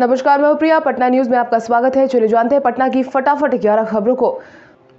नमस्कार मैं प्रिया पटना न्यूज में आपका स्वागत है चलिए जानते हैं पटना की फटाफट ग्यारह खबरों को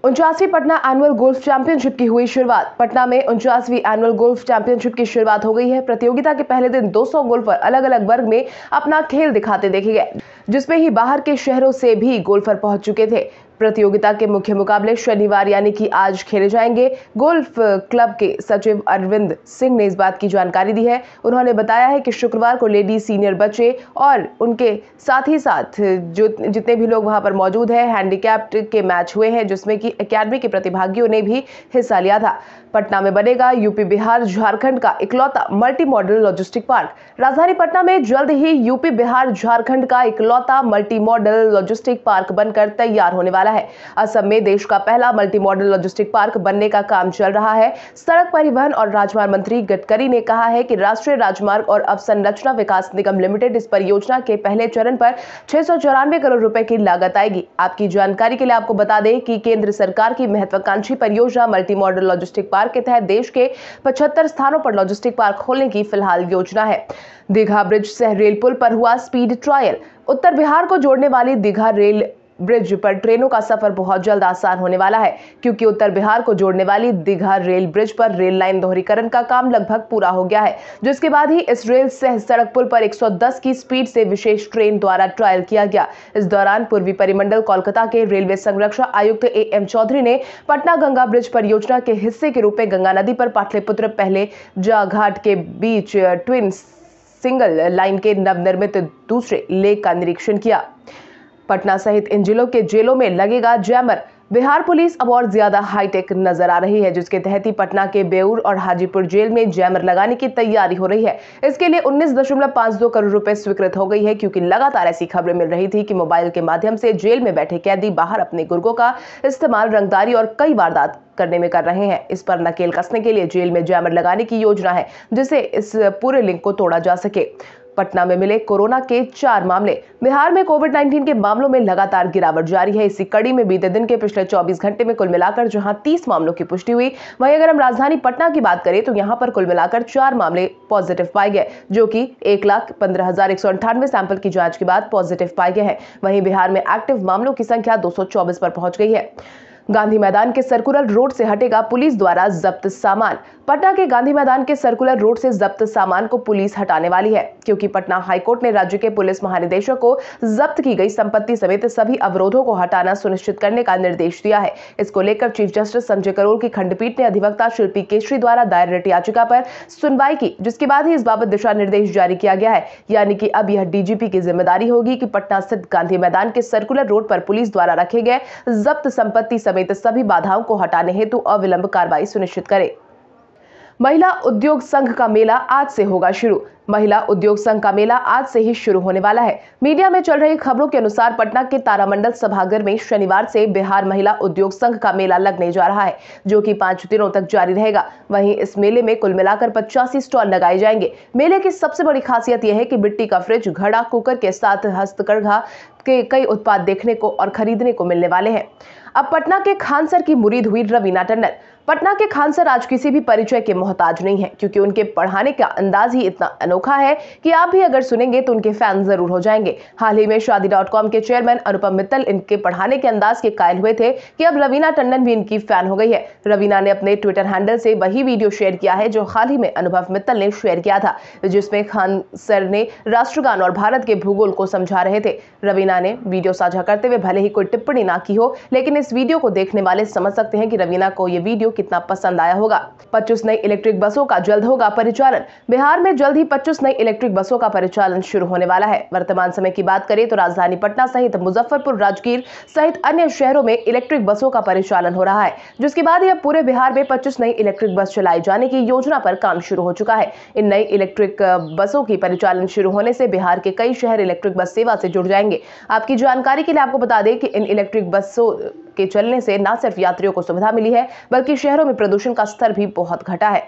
उनचासवीं पटना एनुअल गोल्फ चैंपियनशिप की हुई शुरुआत पटना में उनचासवीं एनुअल गोल्फ चैंपियनशिप की शुरुआत हो गई है प्रतियोगिता के पहले दिन 200 गोल्फर अलग अलग वर्ग में अपना खेल दिखाते देखे गए जिसमें ही बाहर के शहरों से भी गोल्फर पहुंच चुके थे प्रतियोगिता के मुख्य मुकाबले शनिवार यानी कि आज खेले जाएंगे गोल्फ क्लब के सचिव अरविंद सिंह ने इस बात की जानकारी दी है उन्होंने बताया है कि शुक्रवार को लेडीज सीनियर बच्चे और उनके साथ ही साथ जो जितने भी लोग वहां पर मौजूद हैं हैंडीकैप्ड के मैच हुए हैं जिसमें कि अकेडमी के प्रतिभागियों ने भी हिस्सा लिया था पटना में बनेगा यूपी बिहार झारखंड का इकलौता मल्टी मॉडल लॉजिस्टिक पार्क राजधानी पटना में जल्द ही यूपी बिहार झारखंड का इकलौता मल्टी मॉडल लॉजिस्टिक पार्क बनकर तैयार होने वाला वाला है असम में देश का पहला मल्टी मॉडल लॉजिस्टिक पार्क बनने का काम चल रहा है सड़क परिवहन और राजमार्ग मंत्री गडकरी ने कहा है कि राष्ट्रीय राजमार्ग और अवसंरचना विकास निगम लिमिटेड इस परियोजना के पहले चरण पर छह करोड़ रुपए की लागत आएगी आपकी जानकारी के लिए आपको बता दें कि केंद्र सरकार की महत्वाकांक्षी परियोजना मल्टी मॉडल लॉजिस्टिक पार्क के तहत देश के पचहत्तर स्थानों पर लॉजिस्टिक पार्क खोलने की फिलहाल योजना है दीघा ब्रिज सह रेल पुल पर हुआ स्पीड ट्रायल उत्तर बिहार को जोड़ने वाली दीघा रेल ब्रिज पर ट्रेनों का सफर बहुत जल्द आसान होने वाला है क्योंकि उत्तर बिहार को जोड़ने वाली दीघा रेल ब्रिज पर रेल लाइन दोहरीकरण का काम लगभग पूरा हो गया है जिसके बाद ही इस रेल सह सड़क पुल पर 110 की स्पीड से विशेष ट्रेन द्वारा ट्रायल किया गया इस दौरान पूर्वी परिमंडल कोलकाता के रेलवे संरक्षण आयुक्त ए एम चौधरी ने पटना गंगा ब्रिज परियोजना के हिस्से के रूप में गंगा नदी पर पाटलिपुत्र पहले जाघाट के बीच ट्विन सिंगल लाइन के नवनिर्मित दूसरे लेक का निरीक्षण किया पटना सहित इन जिलों के जेलों में लगेगा जैमर बिहार पुलिस अब और ज्यादा हाईटेक नजर आ रही है जिसके तहत ही पटना के बेऊर और हाजीपुर जेल में जैमर लगाने की तैयारी हो रही है इसके लिए 19.52 करोड़ रुपए स्वीकृत हो गई है क्योंकि लगातार ऐसी खबरें मिल रही थी कि मोबाइल के माध्यम से जेल में बैठे कैदी बाहर अपने गुर्गों का इस्तेमाल रंगदारी और कई वारदात करने में कर रहे हैं इस पर नकेल कसने के लिए जेल में जैमर लगाने की योजना है जिसे इस पूरे लिंक को तोड़ा जा सके पटना में मिले कोरोना के चार मामले बिहार में कोविड 19 के मामलों में लगातार गिरावट जारी है इसी कड़ी में बीते दिन के पिछले 24 घंटे में कुल मिलाकर जहां 30 मामलों की पुष्टि हुई वहीं अगर हम राजधानी पटना की बात करें तो यहां पर कुल मिलाकर चार मामले पॉजिटिव पाए गए जो कि एक लाख पंद्रह हजार एक सौ अंठानवे सैंपल की जांच के बाद पॉजिटिव पाए गए हैं वहीं बिहार में एक्टिव मामलों की संख्या दो पर पहुंच गई है गांधी मैदान के सर्कुलर रोड से हटेगा पुलिस द्वारा जब्त सामान पटना के गांधी मैदान के सर्कुलर रोड से जब्त सामान को पुलिस हटाने वाली है क्योंकि पटना हाईकोर्ट ने राज्य के पुलिस महानिदेशक को जब्त की गई संपत्ति समेत सभी अवरोधों को हटाना सुनिश्चित करने का निर्देश दिया है इसको लेकर चीफ जस्टिस संजय करोल की खंडपीठ ने अधिवक्ता शिल्पी केशरी द्वारा दायर रिट याचिका पर सुनवाई की जिसके बाद ही इस बाबत दिशा निर्देश जारी किया गया है यानी कि अब यह डीजीपी की जिम्मेदारी होगी कि पटना स्थित गांधी मैदान के सर्कुलर रोड पर पुलिस द्वारा रखे गए जब्त संपत्ति समेत समेत सभी बाधाओं को हटाने हेतु अविलंब कार्रवाई सुनिश्चित करे महिला उद्योग संघ का मेला आज से होगा शुरू महिला उद्योग संघ का मेला आज से ही शुरू होने वाला है मीडिया में चल रही खबरों के अनुसार पटना के तारामंडल सभागर में शनिवार से बिहार महिला उद्योग संघ का मेला लगने जा रहा है जो कि पांच दिनों तक जारी रहेगा वहीं इस मेले में कुल मिलाकर पचासी स्टॉल लगाए जाएंगे मेले की सबसे बड़ी खासियत यह है की मिट्टी का फ्रिज घड़ा कुकर के साथ हस्तकरघा के कई उत्पाद देखने को और खरीदने को मिलने वाले हैं अब पटना के खानसर की मुरीद हुई रवीना टंडन पटना के खान सर आज किसी भी परिचय के मोहताज नहीं है क्योंकि उनके पढ़ाने का अंदाज ही इतना अनोखा है कि आप भी अगर सुनेंगे तो उनके फैन जरूर हो जाएंगे हाल ही में शादी डॉट कॉम के चेयरमैन अनुपम मित्तल इनके पढ़ाने के अंदाज के कायल हुए थे कि अब रवीना टंडन भी इनकी फैन हो गई है रवीना ने अपने ट्विटर हैंडल से वही वीडियो शेयर किया है जो हाल ही में अनुभव मित्तल ने शेयर किया था जिसमें खान सर ने राष्ट्रगान और भारत के भूगोल को समझा रहे थे रवीना ने वीडियो साझा करते हुए भले ही कोई टिप्पणी ना की हो लेकिन इस वीडियो को देखने वाले समझ सकते हैं कि रवीना को ये वीडियो कितना पसंद आया होगा पच्चीस नई इलेक्ट्रिक बसों का जल्द होगा परिचालन बिहार में जल्द ही पच्चीस नई इलेक्ट्रिक बसों का परिचालन शुरू होने वाला है वर्तमान समय की बात करें तो राजधानी पटना सहित मुजफ्फरपुर राजगीर सहित अन्य शहरों में इलेक्ट्रिक बसों का परिचालन हो रहा है जिसके बाद यह पूरे बिहार में पच्चीस नई इलेक्ट्रिक बस चलाए जाने की योजना पर काम शुरू हो चुका है इन नई इलेक्ट्रिक बसों की परिचालन शुरू होने से बिहार के कई शहर इलेक्ट्रिक बस सेवा से जुड़ जाएंगे आपकी जानकारी के लिए आपको बता दें कि इन इलेक्ट्रिक बसों के चलने से न सिर्फ यात्रियों को सुविधा मिली है बल्कि शहरों में प्रदूषण का स्तर भी बहुत घटा है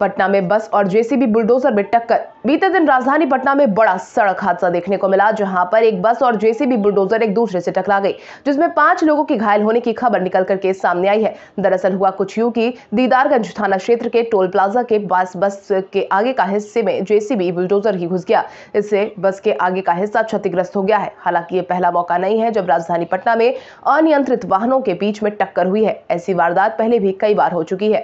पटना में बस और जेसीबी बुलडोजर में टक्कर बीते दिन राजधानी पटना में बड़ा सड़क हादसा देखने को मिला जहां पर एक बस और जेसीबी बुलडोजर एक दूसरे से टकरा गई जिसमें पांच लोगों की घायल होने की खबर निकल करके सामने आई है दरअसल हुआ कुछ यूं की दीदारगंज थाना क्षेत्र के टोल प्लाजा के पास बस के आगे का हिस्से में जेसीबी बुलडोजर ही घुस गया इससे बस के आगे का हिस्सा क्षतिग्रस्त हो गया है हालांकि ये पहला मौका नहीं है जब राजधानी पटना में अनियंत्रित वाहनों के बीच में टक्कर हुई है ऐसी वारदात पहले भी कई बार हो चुकी है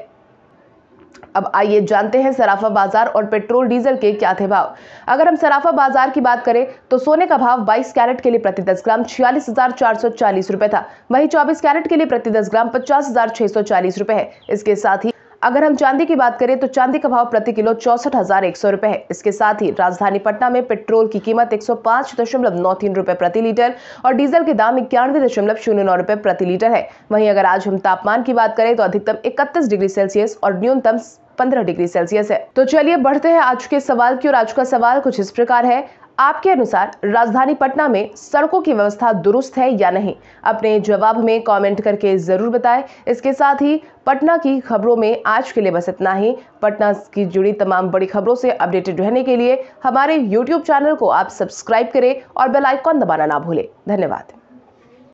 अब आइए जानते हैं सराफा बाजार और पेट्रोल डीजल के क्या थे भाव अगर हम सराफा बाजार की बात करें तो सोने का भाव 22 कैरेट के लिए प्रति 10 ग्राम छियालीस हजार चार सौ चालीस रुपए था वहीं 24 कैरेट के लिए प्रति 10 ग्राम पचास हजार छह सौ चालीस रुपए है इसके साथ ही अगर हम चांदी की बात करें तो चांदी का भाव प्रति किलो चौसठ हजार एक सौ रुपए है इसके साथ ही राजधानी पटना में पेट्रोल की कीमत एक सौ पांच दशमलव नौ तीन रुपए प्रति लीटर और डीजल के दाम इक्यानवे दशमलव शून्य नौ रुपए प्रति लीटर है वहीं अगर आज हम तापमान की बात करें तो अधिकतम इकतीस डिग्री सेल्सियस और न्यूनतम 15 डिग्री सेल्सियस है तो चलिए बढ़ते हैं आज के सवाल की और आज का सवाल कुछ इस प्रकार है आपके अनुसार राजधानी पटना में सड़कों की व्यवस्था दुरुस्त है या नहीं अपने जवाब में कमेंट करके ज़रूर बताएं इसके साथ ही पटना की खबरों में आज के लिए बस इतना ही पटना की जुड़ी तमाम बड़ी खबरों से अपडेटेड रहने के लिए हमारे यूट्यूब चैनल को आप सब्सक्राइब करें और बेल आइकॉन दबाना ना भूलें धन्यवाद